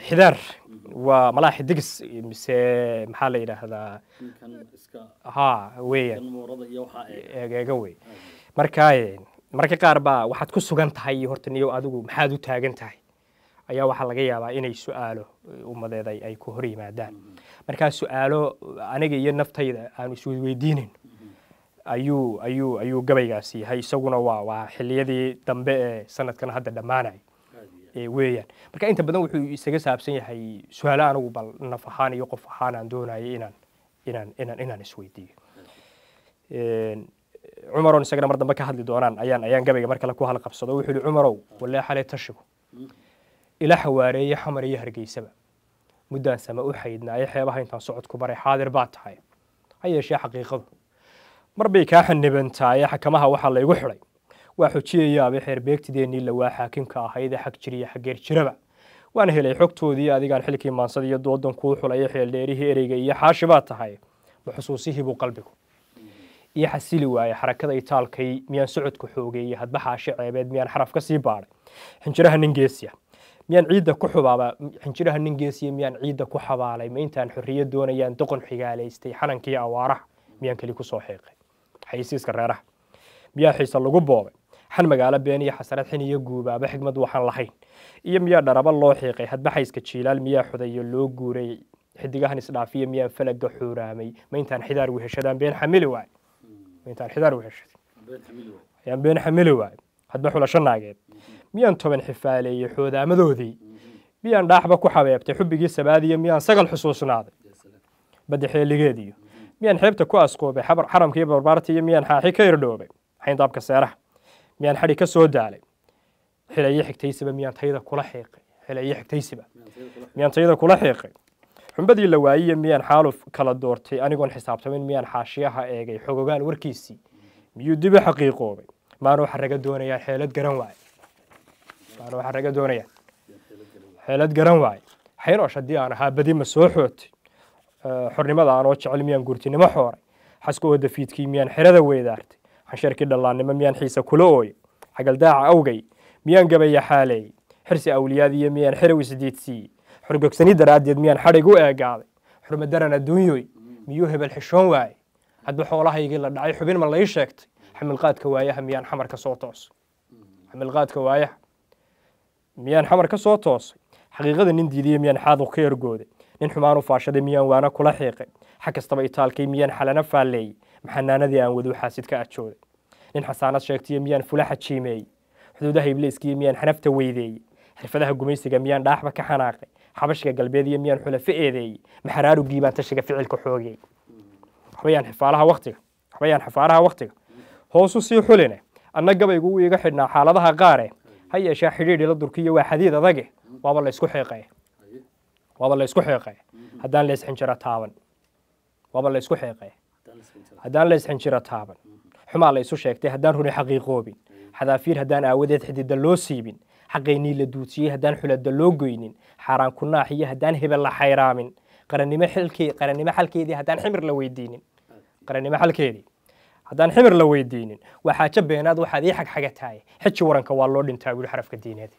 xidaar mm-hmm. waa malaha xidigis mise maxaa la yidhaahdaa ha weyan egeega wey marka mararka qaar baa waxaad ku sugan tahay iyo horta niyow adigu maxaad u taagan tahay ayaa waxaa laga yaabaa inay su-aalo ummadeeda ay ku hor yimaadaan mm-hmm. markaa su-aalo aniga iyo naftayda aanu isweydiinayno mm-hmm. ayuu ayuu ayuu gabaygaasi yahay isaguna waa waa xiliyadii dambe ee sanadkan hadda dhammaanaya weeyaan marka inta badan wuxuu isaga saabsan yahay su-aala anigu bal naf ahaan iyo qof ahaan aan doonaayo inaan inaan inaan inaan isweydiiyo cumaroon isagana mar dambe ka hadli doonaan ayaan ayaan gabayga markale ku halqabsado wuxuu yihi cumarow wallee xalee tashigu ila xawaareeye xamar iyo hargeysaba muddaan sama u xaydnaayo xeebaha intaan socodku baray xaadir baa tahay ha yeeshee xaqiiqadu mar bay kaa xanibantaayee xakamaha waxaa laygu xidhay waa xujiyayaaba xeerbeegtideennii lawaa xaakinka ahayd ee xag jir iyo jiraba waana helay xogtoodii adigaan xilkii maansada iyo doodan kuu xulaya xeeldheerihii ereyga iyo xaashi tahay ma xusuusihii buu qalbigu iyo xasili waaye xarakada itaalkay miyaan socodka xoogeeyey hadba xaashi ceebeed miyaan xaraf ka sii baadhay xinjiraha nin geesiya miyaan ciidda ku xubaaba xinjiraha nin geesiya miyaan ciidda ku xabaalay ma intaan xorriya doonayaan doqon xigaalaystay xanankii awaaraha miyaan keli ku soo xiiqay xaysiiska reeraha miyaa xiisa lagu boobay xan magaalo been iyo xasanaad xin iyo guubaaba xigmad waxaan lahayn iyo miyaa dharaba loo xiiqay hadbaxayska jiilaal miyaa xudayo loo guuray xidigahan isdhaafiya miyaa falaga xuuraamay ma xidaar weheshadaan been xamili waay ma xidaar weheshada ayaan been xamili waay hadba xulasho naageed miyaan toban xifaaleeyey xoodaamadoodii miyaan dhaaxba ku xabeebtay xubbigii sabaadiya miyaan sagal xusuusnaaday badda xeeligeediyo miyaan xeebta ku askuubay xaramkii barbaarta iyo miyaan xaaxi ka irdhoobay xayndaabka seeraha miyaan xadhi ka soo daalay xilaiyo xigtaysiba miyaan tayda kula xiiqay xilaiyo xigtaysiba miyaan tayda kula xiiqay xunbadii la waayiye miyaan xaalu kala doortay anigoon xisaabtamin miyaan xaashiyaha eegay xogogaan warkiisii miyuu dib u xaqiiqoobay maan waxa raga doonayaa xeelad garan waaye maan waxa raga doonayaa xeelad garan waaye xayroosh haddii aan ahaa badi ma soo xootay xornimada aanoo jecel miyaan guurtinimo xooray xaska oo dafiidkii miyaan xerada weydaartay xansheerkii dhallaannimo miyaan xiisa kula ooyay xagaldaaca awgay miyaan gabaye xaaley xirsi awliyaadiiyo miyaan xerow sideedsii xurgogsani daraaddeed miyaan xadhig u eegaaday xurmadaran adduunyoy miyuu hebel xishoon waaye hadba xoolahaygii la dhacay xubin ma lai sheegtay xamilqaadka waayaha miyaan xamar ka soo toosay xamilqaadka waayaha miyaan xamar ka soo toosay xaqiiqada nin diidaya miyaan xaaduq ka ergooday nin xumaan u faashaday miyaan waana kula xiiqay xag kastaba itaalkay miyaan xalana faalleeyey maxanaanadii aan wadow xaasid ka ajooday نن حسانة شاكتي ميان فلاحة شيمي حدودها إبليس كي ميان حنفت ويدي حرفتها قميسي ميان داحبة كحناقي حبشك قلبي ذي ميان حلفاء ذي محرارو قيمان تشك فعل كحوقي حبيان حفارها وقتك حبيان حفارها وقتك هو سوسي حلنا أن نجب يقو يجحنا حال ضها قارة هي أشياء حديد إلى تركيا ضجة وابا الله يسكح يقاي وابا الله يسكح يقاي هدان ليس حنشرة تاون وابا الله يسكح يقاي هدان ليس حنشرة تاون xumaa la isu sheegtay haddaan runi xaqiiqoobin xadaafiir haddaan aawadeed xidida loo siibin xaqaynii la duudsiyey haddaan xulada loo goynin xaaraan ku naaxiyo haddaan hebel la xayraamin qarannimo qarannimo xalkeedii haddaan ximir la weydiinin qarannimo xalkeedii haddaan ximir la weydiinin waa xaajo beenaad waxaad ii xagxagataaye xeji waranka waa loo dhintaa buuri xarafka diineed